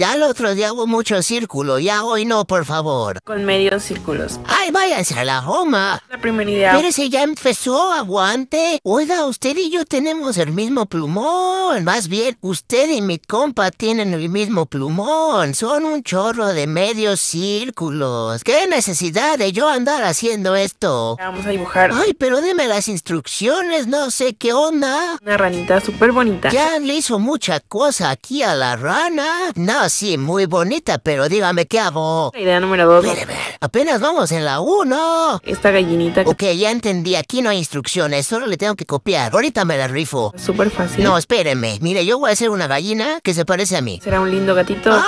Ya el otro día hago mucho círculo. ya hoy no, por favor. Con medios círculos. Ay, váyanse a la Roma. La primera idea. Pero si ya empezó, aguante. Oiga, usted y yo tenemos el mismo plumón. Más bien, usted y mi compa tienen el mismo plumón. Son un chorro de medios círculos. ¿Qué necesidad de yo andar haciendo esto? Vamos a dibujar. Ay, pero deme las instrucciones, no sé qué onda. Una ranita súper bonita. Ya le hizo mucha cosa aquí a la rana. Nada sí, muy bonita, pero dígame qué hago. idea número dos. ver. apenas vamos en la uno. Esta gallinita. Ok, ya entendí. Aquí no hay instrucciones, solo le tengo que copiar. Ahorita me la rifo. Súper fácil. No, espérenme. Mire, yo voy a hacer una gallina que se parece a mí. Será un lindo gatito. Ah,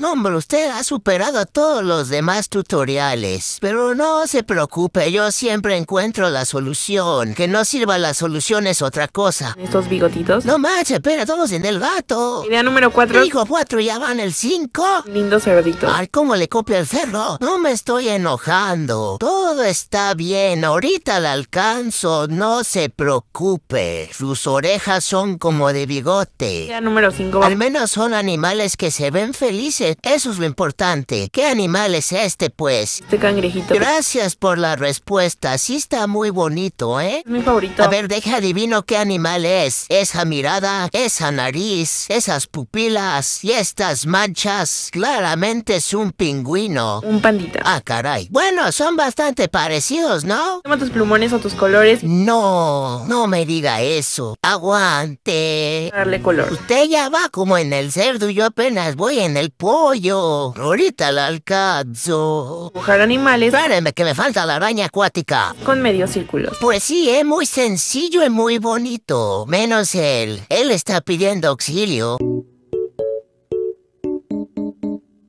no, hombre, usted ha superado todos los demás tutoriales. Pero no se preocupe, yo siempre encuentro la solución. Que no sirva la solución es otra cosa. Estos bigotitos. No manches, espera, todos en el gato. Idea número 4. Dijo 4, ya van el 5. Lindo cerdito. Ay, cómo le copia el cerdo. No me estoy enojando. Todo está bien. Ahorita le alcanzo. No se preocupe. Sus orejas son como de bigote. Idea número 5. Al menos son animales que se ven felices eso es lo importante. ¿Qué animal es este, pues? Este cangrejito. Gracias por la respuesta. Sí está muy bonito, ¿eh? Es mi favorito. A ver, deja adivino qué animal es. Esa mirada, esa nariz, esas pupilas y estas manchas. Claramente es un pingüino. Un pandita. Ah, caray. Bueno, son bastante parecidos, ¿no? Toma tus plumones o tus colores. No, no me diga eso. Aguante. Darle color. Usted ya va como en el cerdo y yo apenas voy en el pueblo pollo. Ahorita la alcanzo. Dibujar animales. Párenme que me falta la araña acuática. Con medio círculo Pues sí, es muy sencillo y muy bonito. Menos él. Él está pidiendo auxilio.